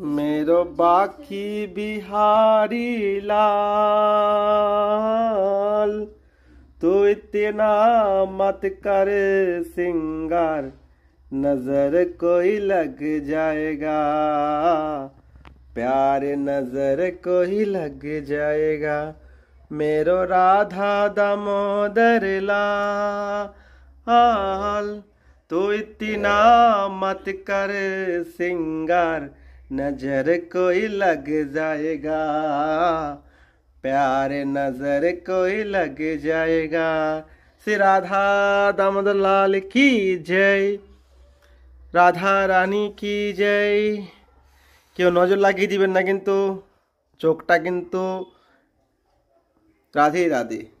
मेरो बाकी बिहारी लाल तू इतना मत कर सिंगार नजर कोई लग जाएगा प्यार नजर कोई लग जाएगा मेरो राधा दामोदर लाल तू इतना मत कर सिंगार नजर कोई लग जाएगा प्यार नजर कोई लग जाएगा श्री राधा दामोदर लाल की जय রাধা রানী কি জয় কেউ নজর লাগিয়ে দিবেন না কিন্তু চোখটা কিন্তু রাধে রাধে